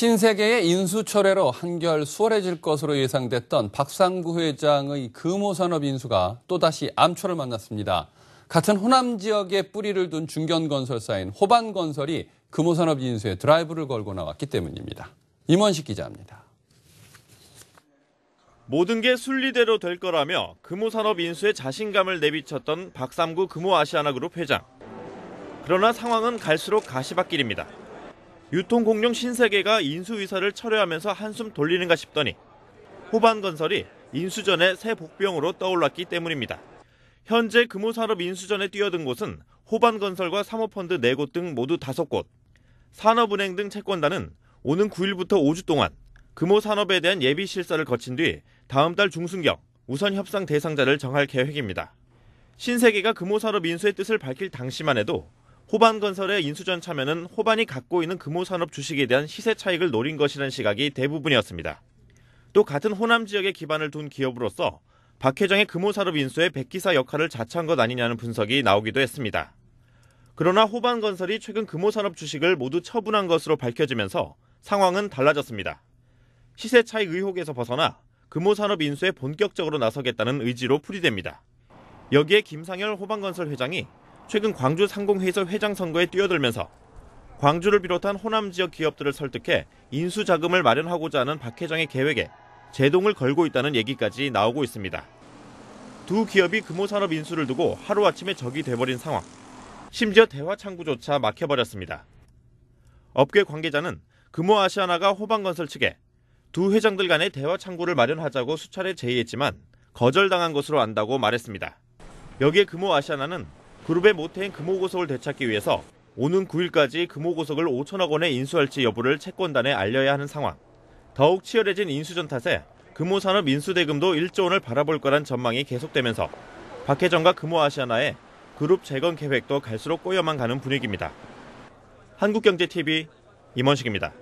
신세계의 인수철회로 한결 수월해질 것으로 예상됐던 박상구 회장의 금호산업 인수가 또다시 암초를 만났습니다. 같은 호남 지역에 뿌리를 둔 중견건설사인 호반건설이 금호산업 인수에 드라이브를 걸고 나왔기 때문입니다. 임원식 기자입니다. 모든 게 순리대로 될 거라며 금호산업 인수에 자신감을 내비쳤던 박상구 금호아시아나그룹 회장. 그러나 상황은 갈수록 가시밭길입니다. 유통공룡 신세계가 인수위사를 철회하면서 한숨 돌리는가 싶더니 호반건설이 인수전의 새 복병으로 떠올랐기 때문입니다. 현재 금호산업 인수전에 뛰어든 곳은 호반건설과 사모펀드 4곳 등 모두 5곳, 산업은행 등 채권단은 오는 9일부터 5주 동안 금호산업에 대한 예비 실사를 거친 뒤 다음 달 중순경 우선 협상 대상자를 정할 계획입니다. 신세계가 금호산업 인수의 뜻을 밝힐 당시만 해도 호반건설의 인수전 참여는 호반이 갖고 있는 금호산업 주식에 대한 시세 차익을 노린 것이라는 시각이 대부분이었습니다. 또 같은 호남 지역에 기반을 둔 기업으로서 박 회장의 금호산업 인수의 백기사 역할을 자처한 것 아니냐는 분석이 나오기도 했습니다. 그러나 호반건설이 최근 금호산업 주식을 모두 처분한 것으로 밝혀지면서 상황은 달라졌습니다. 시세 차익 의혹에서 벗어나 금호산업 인수에 본격적으로 나서겠다는 의지로 풀이됩니다. 여기에 김상열 호반건설 회장이 최근 광주 상공회의소 회장 선거에 뛰어들면서 광주를 비롯한 호남 지역 기업들을 설득해 인수 자금을 마련하고자 하는 박 회장의 계획에 제동을 걸고 있다는 얘기까지 나오고 있습니다. 두 기업이 금호산업 인수를 두고 하루아침에 적이 돼버린 상황. 심지어 대화 창구조차 막혀버렸습니다. 업계 관계자는 금호아시아나가 호방건설 측에 두 회장들 간의 대화 창구를 마련하자고 수차례 제의했지만 거절당한 것으로 안다고 말했습니다. 여기에 금호아시아나는 그룹의 모태인 금호고속을 되찾기 위해서 오는 9일까지 금호고속을 5천억 원에 인수할지 여부를 채권단에 알려야 하는 상황. 더욱 치열해진 인수전 탓에 금호산업 인수대금도 1조 원을 바라볼 거란 전망이 계속되면서 박혜정과 금호아시아나의 그룹 재건 계획도 갈수록 꼬여만 가는 분위기입니다. 한국경제TV 임원식입니다.